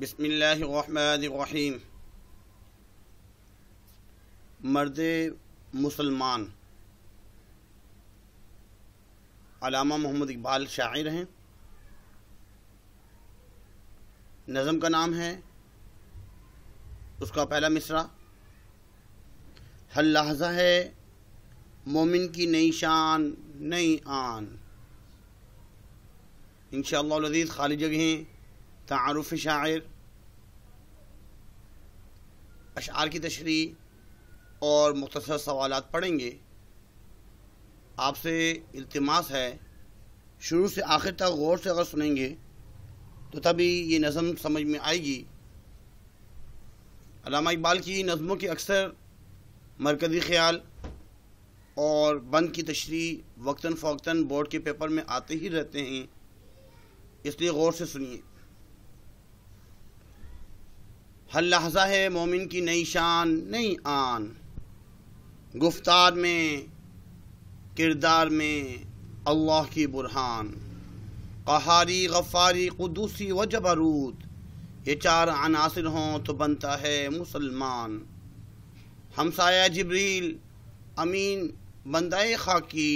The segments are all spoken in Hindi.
बसम रहीम मर्द मुसलमान अलामा मोहम्मद इकबाल शायर हैं नज़म का नाम है उसका पहला मिसरा हर लहजा है मोमिन की नई शान नई आन इन शजीज़ खाली जगहें तारफ़ शायर अशार की तशरी और मुख्तर सवाल पढ़ेंगे आपसे इल्तमास है शुरू से आखिर तक गौर से अगर सुनेंगे तो तभी ये नज़म समझ में आएगी अलामा इकबाल की नज़मों के अक्सर मरकज़ी ख्याल और बंद की तशरी वक्ता फ़ौक्ता बोर्ड के पेपर में आते ही रहते हैं इसलिए गौर से सुनिए हर लहजा है मोमिन की नई शान नई आन गुफ्तार में किरदार में अल्लाह की बुरहान कहारी गफ़ारी कुदूसी व जबरूत ये चार अनासर हों तो बनता है मुसलमान हमसाया जबरील अमीन बंदाए खाकी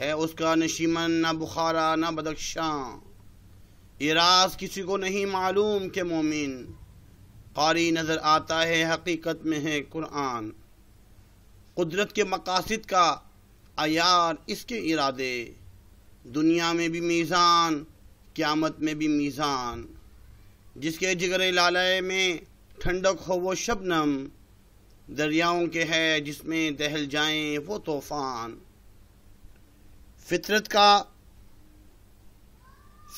है उसका नशीमन ना बुखारा ना बदख्शां ये राज किसी को नहीं मालूम के मोमिन कारी नज़र आता है हकीकत में है कुरान कुदरत के मकासद का अयार इसके इरादे दुनिया में भी मीज़ान क़्यामत में भी मीज़ान जिसके जिगर लालय में ठंडक हो वो शबनम दरियाओं के है जिसमें दहल जाएं वो तूफ़ान फितरत का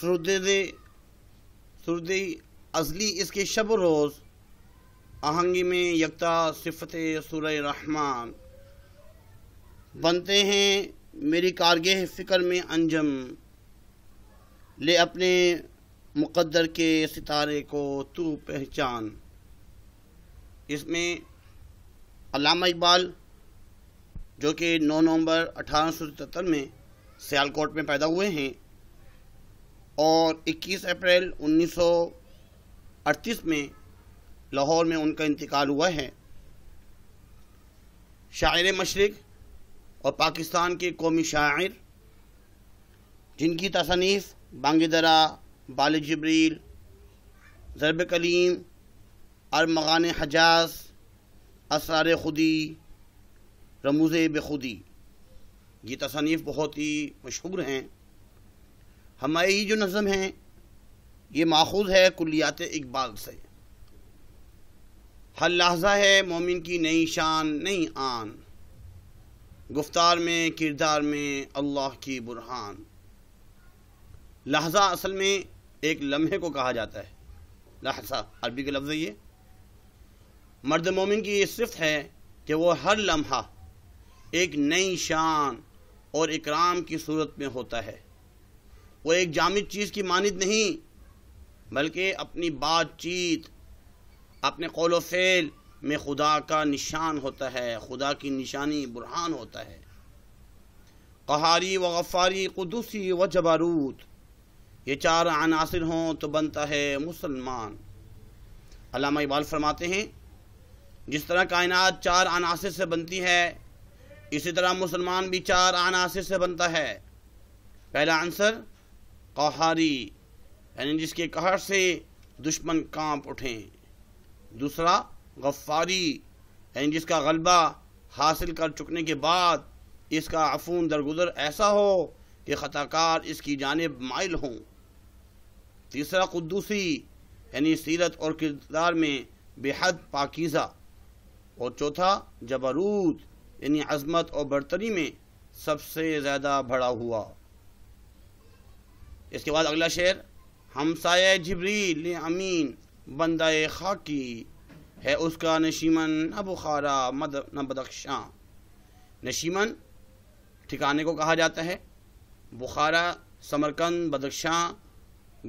सुरद सुरदी अजली इसके शब रोज़ आहंगी में यकता सिफत सुर रहमान बनते हैं मेरी कारगे फ़िक्र में अंजम ले अपने मुकद्दर के सितारे को तू पहचान इसमें अलामा इकबाल जो कि 9 नवंबर अठारह में सियालकोट में पैदा हुए हैं और 21 अप्रैल 1938 में लाहौर में उनका इंतकाल हुआ है शायर मशरक़ और पाकिस्तान के कौमी शायर जिनकी तसनीफ़ बांगदरा बाल जबरील ज़रब कलीम अरमगान हजाज असरार खुदी रमूज़ बेखुदी ये तसनीफ़ बहुत ही मशहूर हैं हमारी जो नज़म है ये माखूज है कुलियात इकबाल से हर लहजा है मोमिन की नई शान नई आन गुफ्तार में किरदार में अल्लाह की बुरहान लहजा असल में एक लम्हे को कहा जाता है लहजा अरबी का लफ्ज़ ये मर्द मोमिन की ये सिफत है कि वो हर लम्हा एक नई शान और इकराम की सूरत में होता है वो एक जामिद चीज़ की मानद नहीं बल्कि अपनी बातचीत अपने कौल फेल में खुदा का निशान होता है खुदा की निशानी बुरहान होता है कहारी व गफ़ारी कुदसी व जबारूत ये चार अनासर हों तो बनता है मुसलमान अलामा इकबाल फरमाते हैं जिस तरह कायनात चार अनासर से बनती है इसी तरह मुसलमान भी चार अनासर से बनता है पहला आंसर कहारी यानी जिसके कहर से दुश्मन कांप उठें दूसरा गफ्फारी यानी जिसका गलबा हासिल कर चुकने के बाद इसका अफून दरगुजर ऐसा हो कि ख़ताकार इसकी जानब माइल हों तीसरा कुद्दूसी यानी सीरत और किरदार में बेहद पाकिज़ा और चौथा जबरूद यानी अजमत और बर्तरी में सबसे ज़्यादा भरा हुआ इसके बाद अगला शेर हमसाय जबरील अमीन बंदा खाकी है उसका नशीमन न बुखारा मद न बदख्शां नशीमन ठिकाने को कहा जाता है बुखारा समरकंद बदख्शां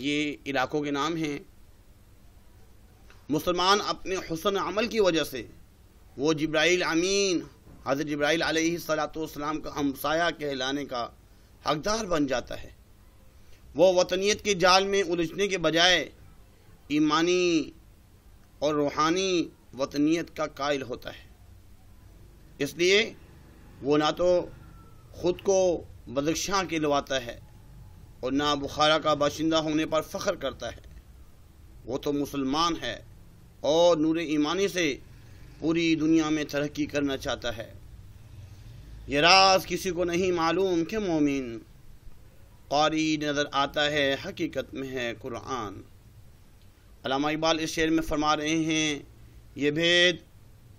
ये इलाकों के नाम हैं मुसलमान अपने हुसन अमल की वजह से वो जब्राइल अमीन हज़रत जब्राइल सलाम का हमसाया कहलाने का हकदार बन जाता है वो वतनीत के जाल में उलझने के बजाय ईमानी और रूहानी वतनीत का कायल होता है इसलिए वो ना तो ख़ुद को बदख्शां कहलवाता है और ना बुखारा का बाशिंदा होने पर फ़ख्र करता है वो तो मुसलमान है और नूर ईमानी से पूरी दुनिया में तरक्की करना चाहता है ये राज किसी को नहीं मालूम कि मोमिन कारी नज़र आता है हकीकत में है कुरान अलामा इकबाल इस शेर में फरमा रहे हैं ये भेद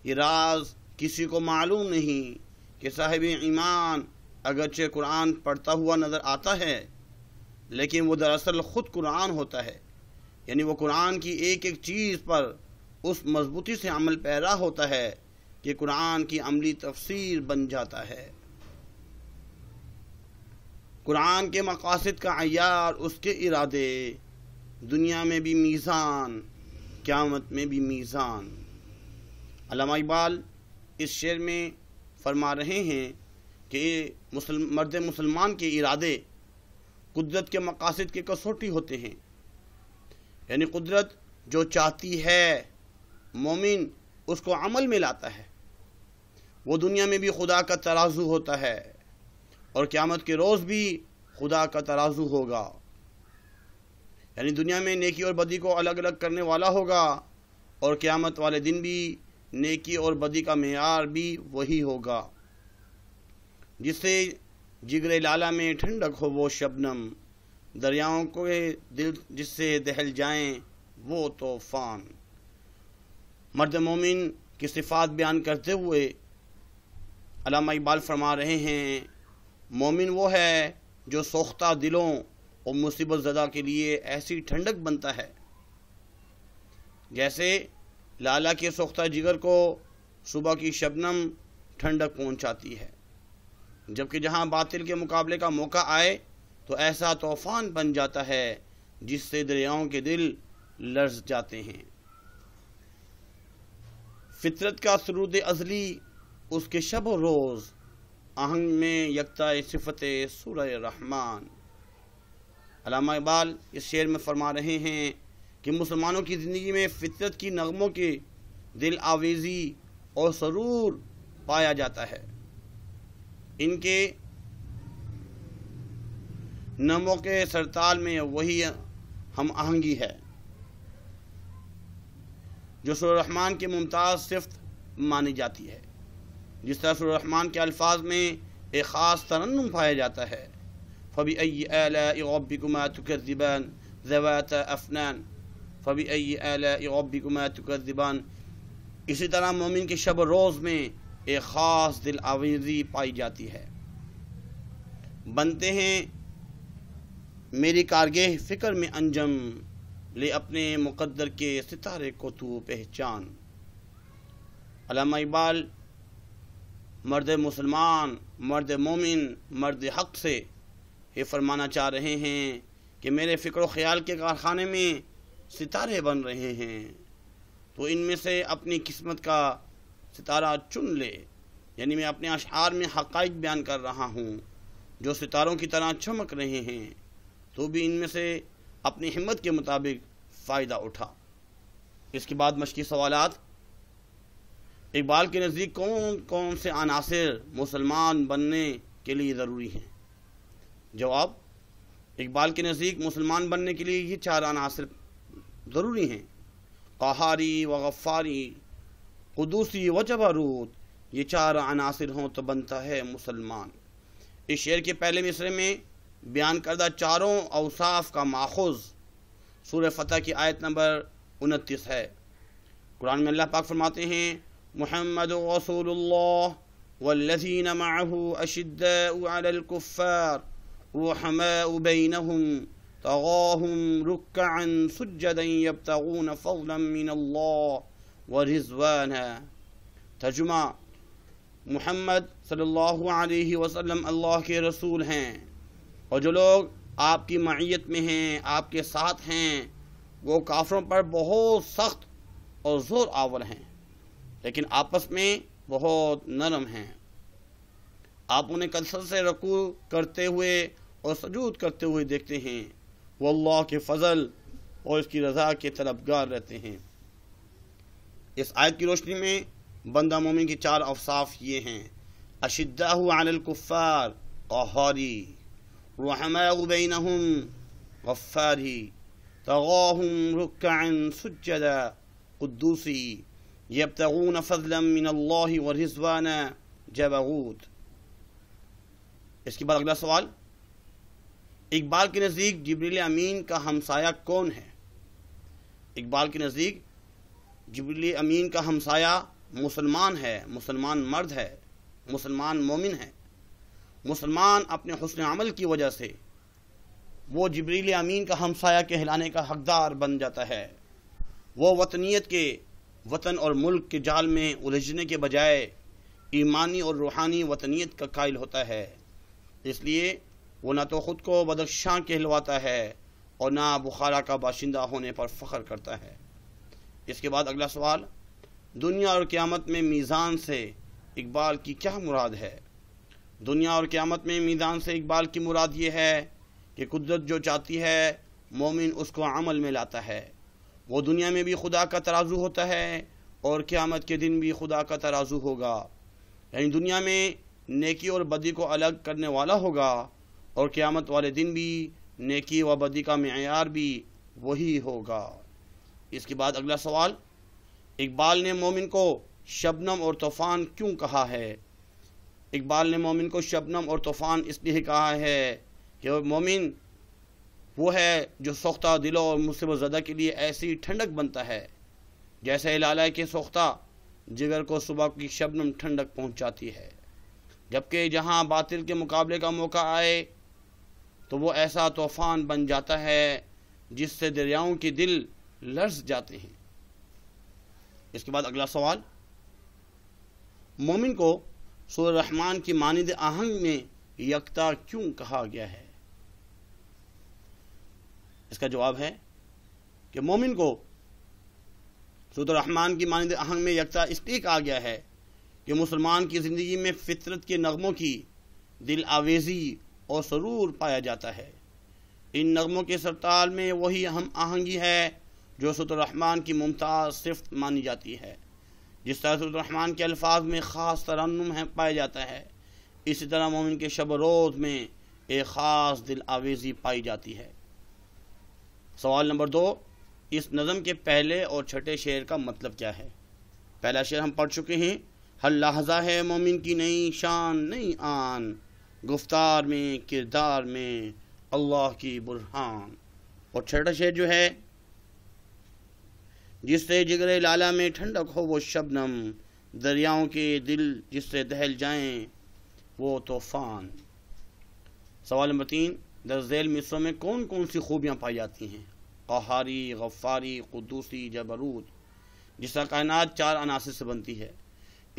ये राज किसी को मालूम नहीं कि साहिब ईमान अगरचे कुरान पढ़ता हुआ नज़र आता है लेकिन वो दरअसल ख़ुद कुरान होता है यानी वो कुरान की एक एक चीज़ पर उस मजबूती से अमल पैरा होता है कि कुरान की अमली तफसीर बन जाता है कुरान के मकासद का अयार उसके इरादे दुनिया में भी मीज़ान क़्यामत में भी मीज़ान अलामा इकबाल इस शेर में फरमा रहे हैं कि मुसल मर्द मुसलमान के इरादे कुदरत के मकासद के कसौटी होते हैं यानी कुदरत जो चाहती है मोमिन उसको अमल में लाता है वो दुनिया में भी खुदा का तराजू होता है और क़्यामत के रोज़ भी खुदा का तराजू होगा यानी दुनिया में नेकी और बदी को अलग अलग करने वाला होगा और क़्यामत वाले दिन भी नेकी और बदी का मैार भी वही होगा जिससे जिगरे लाला में ठंडक हो वो शबनम दरियाओं को दिल जिससे दहल जाएं वो तूफ़ान मर्द मोमिन की सिफात बयान करते हुए अलामा इकबाल फरमा रहे हैं मोमिन वो है जो सोख्ता दिलों और मुसीबत ज़दा के लिए ऐसी ठंडक बनता है जैसे लाला के सोख्ता जिगर को सुबह की शबनम ठंडक पहुंचाती है जबकि जहां बातिल के मुकाबले का मौका आए तो ऐसा तूफ़ान बन जाता है जिससे दरियाओं के दिल लर्ज जाते हैं फितरत का सरूद अजली उसके शब रोज़ आहंग में यकता सिफत सूर रहमान अलामा इकबाल इस शेर में फरमा रहे हैं कि मुसलमानों की ज़िंदगी में फितरत की नगमों के दिल आवेज़ी और सरूर पाया जाता है इनके नमों के सरताल में वही हम आहंगी है जो रहमान के मुमताज़ सिफ्त मानी जाती है जिस तरह रहमान के अल्फाज में एक ख़ास तरन्नम पाया जाता है فبأي آلاء ربكما تكذبان ذواتا أفنان فبأي آلاء ربكما تكذبان इसी तरह मोमिन के शब रोज़ में एक ख़ास दिल आवेजी पाई जाती है बनते हैं मेरी कारगे फ़िक्र में अंजम ले अपने मुकद्दर के सितारे को तू पहचान अलामा इकबाल मर्द मुसलमान मर्द मोमिन मर्द हक से ये फरमाना चाह रहे हैं कि मेरे फ़िक्र ख्याल के कारखाने में सितारे बन रहे हैं तो इनमें से अपनी किस्मत का सितारा चुन ले यानी मैं अपने अशार में हक़ बयान कर रहा हूँ जो सितारों की तरह चमक रहे हैं तो भी इनमें से अपनी हिम्मत के मुताबिक फ़ायदा उठा इसके बाद मशक़ी सवालत इकबाल के नज़दीक कौन कौन से अनासर मुसलमान बनने के लिए ज़रूरी हैं जवाब इकबाल के नज़दीक मुसलमान बनने के लिए ये चार अनासर ज़रूरी हैं कहारी व गफ़ारी कदूसी व जबारूत ये चार अनासर हों तो बनता है मुसलमान इस शेर के पहले मिसरे में बयान करदा चारों अवसाफ का माखुज सूर फ़तह की आयत नंबर उनतीस है कुरान में अल्लाह पाक फरमाते हैं महमद रसूल वल्लज़ीन माहू अशिद्दार رحماء بينهم تراهم ركعا سجدا يبتغون فضلا من الله ورزوانا तर्जुमा मोहम्मद सल्लल्लाहु अलैहि वसल्लम अल्लाह के रसूल हैं और जो लोग आपकी मैत में हैं आपके साथ हैं वो काफरों पर बहुत सख्त और ज़ोर आवर हैं लेकिन आपस में बहुत नरम हैं आप उन्हें कसरत से रकू करते हुए और सजूद करते हुए देखते हैं वो अल्लाह के फजल और इसकी रज़ा के तलबगार रहते हैं इस आयत की रोशनी में बंदा मोमिन के चार अवसाफ ये हैं अशिद्दा आनकुफ़ार और हौरी रहमबैन गफ़ारी तगाहम रुकान सुजदा कुद्दूसी यबतगून फजलम मिनल्लाहि व रिजवाना जबगूत इसके बाद अगला सवाल इकबाल के नज़दीक जबरील अमीन का हमसाया कौन है इकबाल के नज़दीक जबरील अमीन का हमसाया मुसलमान है मुसलमान मर्द है मुसलमान मोमिन है मुसलमान अपने हसन अमल की वजह से वो जबरील अमीन का हमसाया कहलाने का हकदार बन जाता है वो वतनीत के वतन और मुल्क के जाल में उलझने के बजाय ईमानी और रूहानी वतनीत का कायल होता है इसलिए वो ना तो ख़ुद को बदख्शां कहलवाता है और ना बुखारा का बाशिंदा होने पर फ़ख्र करता है इसके बाद अगला सवाल दुनिया और क़्यामत में मीज़ान से इकबाल की क्या मुराद है दुनिया और क़्यामत में मीज़ान से इकबाल की मुराद ये है कि कुदरत जो चाहती है मोमिन उसको अमल में लाता है वो दुनिया में भी खुदा का तराजू होता है और क़्यामत के दिन भी खुदा का तराजू होगा यानी दुनिया में नेकी और बदी को अलग करने वाला होगा और क़्यामत वाले दिन भी नेकी व बदी का मैार भी वही होगा इसके बाद अगला सवाल इकबाल ने मोमिन को शबनम और तूफ़ान क्यों कहा है इकबाल ने मोमिन को शबनम और तूफ़ान इसलिए कहा है कि मोमिन वो है जो सोख्ता दिलों और मुसीबत ज़दा के लिए ऐसी ठंडक बनता है जैसे लाला के सोख्ता जिगर को सुबह की शबनम ठंडक पहुंचाती है जबकि जहां बातिल के मुकाबले का मौका आए तो वो ऐसा तूफ़ान बन जाता है जिससे दरियाओं के दिल लर्ज जाते हैं इसके बाद अगला सवाल मोमिन को सूर रहमान की मानद आहंग में यकता क्यों कहा गया है इसका जवाब है कि मोमिन को सूर रहमान की मानद आहंग में यकता इसलिए कहा गया है कि मुसलमान की ज़िंदगी में फितरत के नगमों की दिल आवेज़ी और सरूर पाया जाता है इन नगमों के सरताल में वही अहम आहंगी है जो सतरहमान की मुमताज़ सिफ्त मानी जाती है जिस तरह सतरहमान के अल्फाज में ख़ास तरन्नम है पाया जाता है इसी तरह मोमिन के शब रोज़ में एक ख़ास दिल आवेज़ी पाई जाती है सवाल नंबर दो इस नज़म के पहले और छठे शेर का मतलब क्या है पहला शेर हम पढ़ चुके हैं हर लहजा है मोमिन की नई शान नई आन गुफ्तार में किरदार में अल्लाह की बुरहान और छठा शेर जो है जिससे जिगर लाला में ठंडक हो वो शबनम दरियाओं के दिल जिससे दहल जाएं वो तूफ़ान सवाल नंबर तीन दर्ज मिस्रों में कौन कौन सी खूबियाँ पाई जाती हैं कहारी गफ़ारी कुदूसी जबरूद जिसका कायनात चार अनासर से बनती है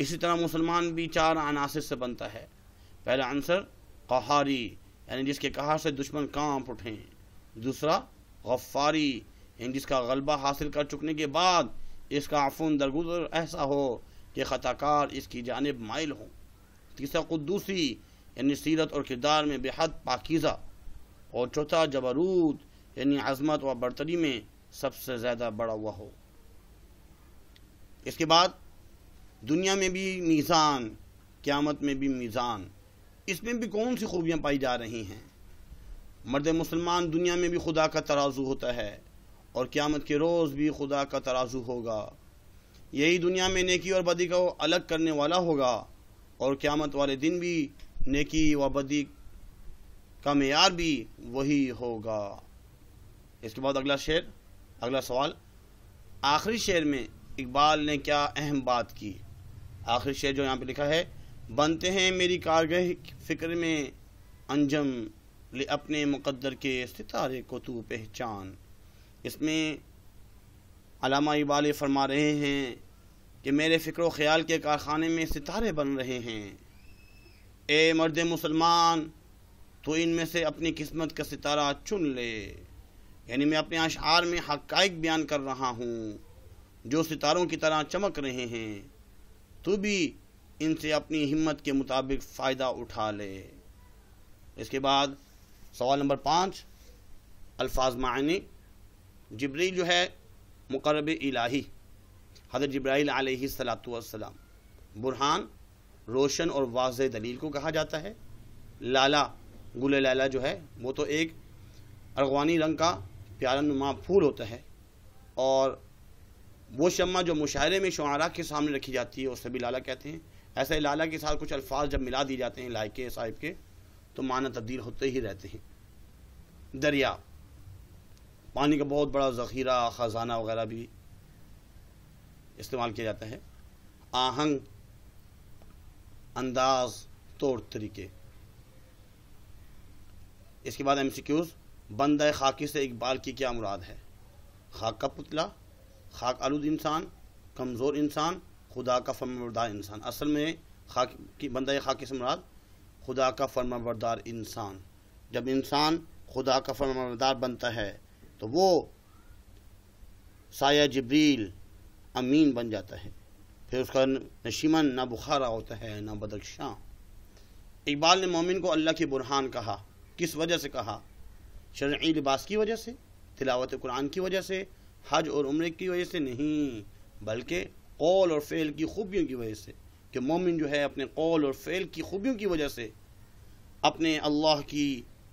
इसी तरह मुसलमान भी चार अनासर से बनता है पहला आंसर कहारी यानी जिसके कहार से दुश्मन कांप उठें दूसरा गफ्फारी यानी जिसका गलबा हासिल कर चुकने के बाद इसका आफून दरगुजर ऐसा हो कि ख़ताकार इसकी जानब माइल हो तीसरा कुदूसी यानी सीरत और किरदार में बेहद पाकिज़ा और चौथा जबरूद यानी अजमत व बरतरी में सबसे ज़्यादा बड़ा हुआ हो इसके बाद दुनिया में भी मीज़ान क़्यामत में भी मीज़ान इसमें भी कौन सी खूबियाँ पाई जा रही हैं मर्द मुसलमान दुनिया में भी खुदा का तराजू होता है और क़्यामत के रोज़ भी खुदा का तराजू होगा यही दुनिया में नेकी और बदी को अलग करने वाला होगा और क़्यामत वाले दिन भी नेकी व बदी का मैार भी वही होगा इसके बाद अगला शेर अगला सवाल आखिरी शेर में इकबाल ने क्या अहम बात की आखिरी शेर जो यहाँ पे लिखा है बनते हैं मेरी कारगह फिक्र में अंजम ले अपने मुकद्दर के सितारे को तू पहचान इसमें अलामा इबाल फरमा रहे हैं कि मेरे फ़िक्र ख़्याल के कारखाने में सितारे बन रहे हैं ए मर्द मुसलमान तो इनमें से अपनी किस्मत का सितारा चुन ले यानी मैं अपने अशार में हकाइक बयान कर रहा हूँ जो सितारों की तरह चमक रहे हैं तू भी इनसे अपनी हिम्मत के मुताबिक फ़ायदा उठा ले इसके बाद सवाल नंबर पाँच अल्फाज मायने जबरी जो है मुकरब इलाही हज़रत जब्राइल सलाम बुरहान रोशन और वाज दलील को कहा जाता है लाला गुल लाला जो है वो तो एक अरगवानी रंग का प्यारा नुमा फूल होता है और वो शमा जो मुशायरे में शुरा के सामने रखी जाती है उसे भी लाला कहते हैं ऐसे लाला के साथ कुछ अल्फाज जब मिला दिए जाते हैं लायके साहिब के तो माना तब्दील होते ही रहते हैं दरिया पानी का बहुत बड़ा ज़ख़ीरा ख़जाना वगैरह भी इस्तेमाल किया जाता है आहंग अंदाज तौर तरीके इसके बाद एम सी क्यूज़ बंद खाकी से इकबाल की क्या मुराद है खाक का पुतला खाक आलूद इंसान कमज़ोर इंसान खुदा का फर्माबरदार इंसान असल में खाकि की बंदा खाकि मुराद खुदा का फर्माबरदार इंसान जब इंसान खुदा का फर्माबरदार बनता है तो वो साया जबरील अमीन बन जाता है फिर उसका नशीमन ना बुखारा होता है ना बदख्शां इकबाल ने मोमिन को अल्लाह की बुरहान कहा किस वजह से कहा शर्य लिबास की वजह से तिलावत कुरान की वजह से हज और उम्र की वजह से नहीं बल्कि कौल और फ़ेल की खूबियों की वजह से कि मोमिन जो है अपने कौल और फ़ेल की खूबियों की वजह से अपने अल्लाह की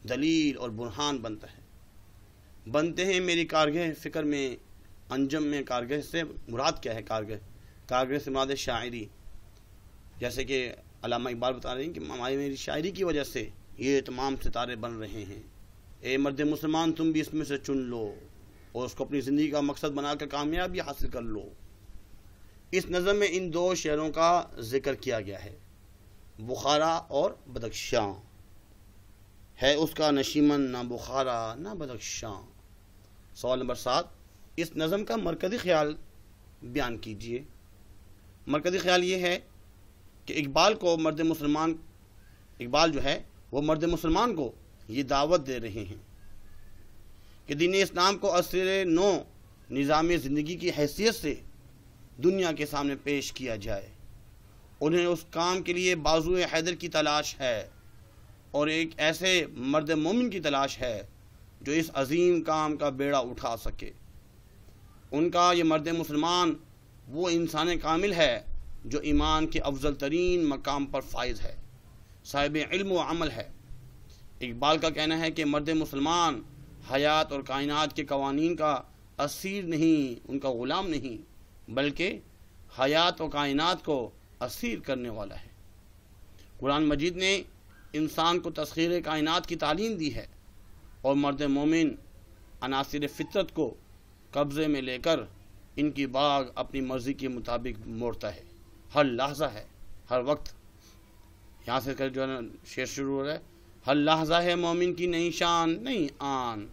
दलील और बुरहान बनता है बनते हैं मेरी कारगह फ़िक्र में अंजम में कारगह से मुराद क्या है कारगह कारगह से मुराद शायरी जैसे कि अलामा इकबाल बता रहे हैं कि हमारी मेरी शायरी की वजह से ये तमाम सितारे बन रहे हैं ए मर्द मुसलमान तुम भी इसमें से चुन लो और उसको अपनी ज़िंदगी का मकसद बनाकर कामयाबी हासिल कर लो इस नज़म में इन दो शहरों का जिक्र किया गया है बुखारा और बदख्शां है उसका नशीमन ना बुखारा ना बदख्शां सवाल नंबर सात इस नज़म का मरकज़ी ख्याल बयान कीजिए मरकज़ी ख्याल ये है कि इकबाल को मर्द मुसलमान इकबाल जो है वो मर्द मुसलमान को ये दावत दे रहे हैं कि दीन इस्लाम को असर नो निज़ाम ज़िंदगी की हैसियत से दुनिया के सामने पेश किया जाए उन्हें उस काम के लिए बाजु हैदर की तलाश है और एक ऐसे मर्द मोमिन की तलाश है जो इस अजीम काम का बेड़ा उठा सके उनका ये मर्द मुसलमान वो इंसान कामिल है जो ईमान के अफजल तरीन मकाम पर फाइज है साहिब इल्म व अमल है इकबाल का कहना है कि मर्द मुसलमान हयात और कायनात के कवानीन का असीर नहीं उनका ग़ुलाम नहीं बल्कि हयात व कायनात को असीर करने वाला है कुरान मजीद ने इंसान को तस्खीर कायनात की तालीम दी है और मर्द मोमिन अनासर फितरत को कब्ज़े में लेकर इनकी बाग अपनी मर्ज़ी के मुताबिक मोड़ता है हर लहजा है हर वक्त यहाँ से कर जो है शेर शुरू हो रहा है हर लहजा है मोमिन की नहीं शान नहीं आन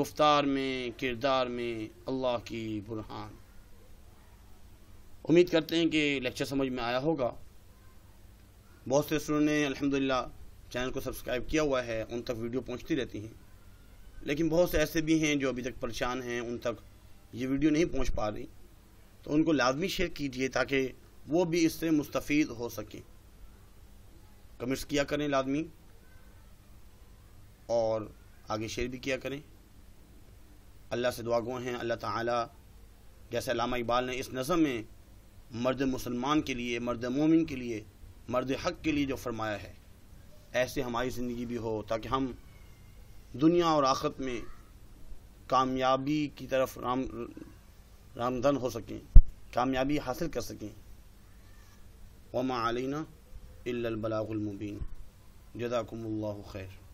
गुफ्तार में किरदार में अल्लाह की बुरहान उम्मीद करते हैं कि लेक्चर समझ में आया होगा बहुत से स्टूडेंट ने अल्हम्दुलिल्लाह चैनल को सब्सक्राइब किया हुआ है उन तक वीडियो पहुंचती रहती हैं लेकिन बहुत से ऐसे भी हैं जो अभी तक परेशान हैं उन तक ये वीडियो नहीं पहुंच पा रही तो उनको लाजमी शेयर कीजिए ताकि वो भी इससे मुस्तफ़ हो सकें कमेंट्स किया करें लाजमी और आगे शेयर भी किया करें अल्लाह से दुआ हैं अल्लाह ताला जैसे इकबाल ने इस नज़म में मर्द मुसलमान के लिए मर्द मोमिन के लिए मर्द हक के लिए जो फरमाया है ऐसे हमारी ज़िंदगी भी हो ताकि हम दुनिया और आखत में कामयाबी की तरफ राम रामदन हो सकें कामयाबी हासिल कर सकें वमा अलना इल्लबलागुलमुबीन जदाकमल्ला खैर